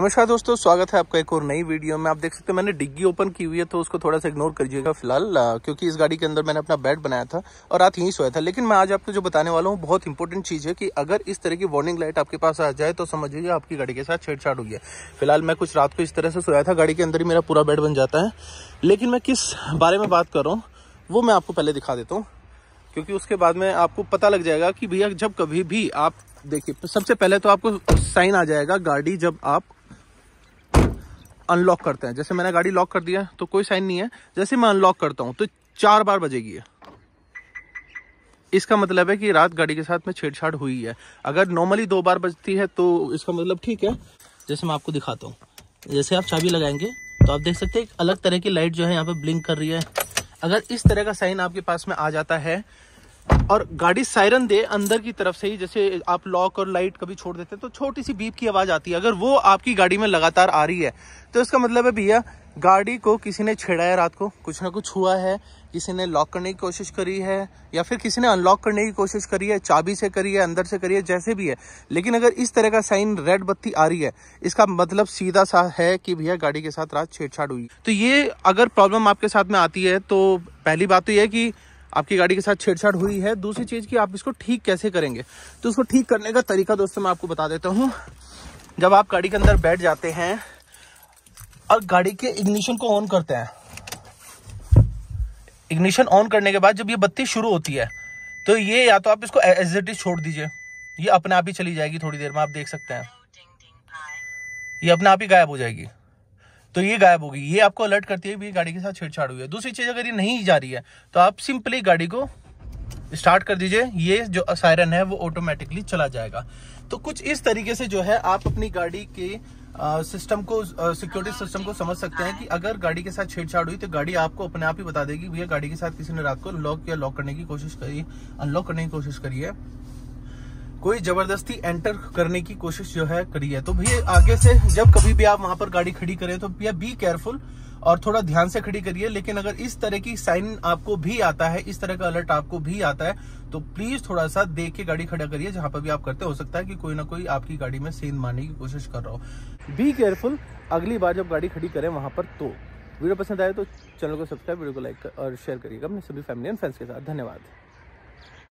नमस्कार दोस्तों स्वागत है आपका एक और नई वीडियो में आप देख सकते हैं मैंने डिग्गी ओपन की हुई है तो उसको थोड़ा सा इग्नोर करिएगा फिलहाल क्योंकि इस गाड़ी के अंदर मैंने अपना बेड बनाया था और रात यहीं सोया था लेकिन मैं आज आपको जो बताने वाला हूँ बहुत इंपॉर्टेंट चीज़ है कि अगर इस तरह की वार्निंग लाइट आपके पास आ जाए तो समझिएगा आपकी गाड़ी के साथ छेड़छाड़ हुई है फिलहाल मैं कुछ रात को इस तरह से सोया था गाड़ी के अंदर ही मेरा पूरा बेड बन जाता है लेकिन मैं किस बारे में बात कर रहा हूँ वो मैं आपको पहले दिखा देता हूँ क्योंकि उसके बाद में आपको पता लग जाएगा कि भैया जब कभी भी आप देखिए सबसे पहले तो आपको साइन आ जाएगा गाड़ी जब आप अनलॉक करते हैं जैसे मैंने गाड़ी लॉक कर दिया तो कोई साइन नहीं है जैसे मैं अनलॉक करता हूँ तो चार बार बजेगी है इसका मतलब है कि रात गाड़ी के साथ में छेड़छाड़ हुई है अगर नॉर्मली दो बार बजती है तो इसका मतलब ठीक है जैसे मैं आपको दिखाता हूँ जैसे आप चाबी लगाएंगे तो आप देख सकते हैं एक अलग तरह की लाइट जो है यहाँ पे ब्लिंक कर रही है अगर इस तरह का साइन आपके पास में आ जाता है और गाड़ी सायरन दे अंदर की तरफ से ही जैसे आप लॉक और लाइट कभी छोड़ देते हैं तो छोटी सी बीप की आवाज आती है अगर वो आपकी गाड़ी में लगातार आ रही है तो इसका मतलब है भैया गाड़ी को किसी ने छेड़ा है रात को कुछ ना कुछ हुआ है किसी ने लॉक करने की कोशिश करी है या फिर किसी ने अनलॉक करने की कोशिश करी है चाबी से करी है अंदर से करी है जैसे भी है लेकिन अगर इस तरह का साइन रेड बत्ती आ रही है इसका मतलब सीधा सा है कि भैया गाड़ी के साथ रात छेड़छाड़ हुई तो ये अगर प्रॉब्लम आपके साथ में आती है तो पहली बात तो यह है कि आपकी गाड़ी के साथ छेड़छाड़ हुई है दूसरी चीज़ कि आप इसको ठीक कैसे करेंगे तो उसको ठीक करने का तरीका दोस्तों मैं आपको बता देता हूँ जब आप गाड़ी के अंदर बैठ जाते हैं और गाड़ी के इग्निशन को ऑन करते हैं इग्निशन ऑन करने के बाद जब ये बत्ती शुरू होती है तो ये या तो आप इसको एज इट इज छोड़ दीजिए ये अपने आप ही चली जाएगी थोड़ी देर में आप देख सकते हैं ये अपने आप ही गायब हो जाएगी तो ये गायब होगी ये आपको अलर्ट करती है भी गाड़ी के साथ छेड़छाड़ हुई है दूसरी चीज़ अगर ये नहीं जा रही है तो आप सिंपली गाड़ी को स्टार्ट कर दीजिए ये जो सायरन है वो ऑटोमेटिकली चला जाएगा तो कुछ इस तरीके से जो है आप अपनी गाड़ी के सिस्टम को सिक्योरिटी हाँ, सिस्टम को समझ सकते हैं हाँ। कि अगर गाड़ी के साथ छेड़छाड़ हुई तो गाड़ी आपको अपने आप ही बता देगी भैया गाड़ी के साथ किसी ने रात को लॉक या लॉक करने की कोशिश करी अनलॉक करने की कोशिश करी है कोई जबरदस्ती एंटर करने की कोशिश जो है करी है तो भैया आगे से जब कभी भी आप वहां पर गाड़ी खड़ी करें तो भैया बी केयरफुल और थोड़ा ध्यान से खड़ी करिए लेकिन अगर इस तरह की साइन आपको भी आता है इस तरह का अलर्ट आपको भी आता है तो प्लीज थोड़ा सा देख के गाड़ी खड़ा करिए जहां पर भी आप करते हो सकता है कि कोई ना कोई आपकी गाड़ी में सेंध मारने की कोशिश कर रहा हो बी केयरफुल अगली बार जब गाड़ी खड़ी करें वहां पर तो वीडियो पसंद आए तो चैनल को सब्सक्राइब वीडियो को लाइक और शेयर करिएगा अपने सभी फैमिली एंड फ्रेंड्स के साथ धन्यवाद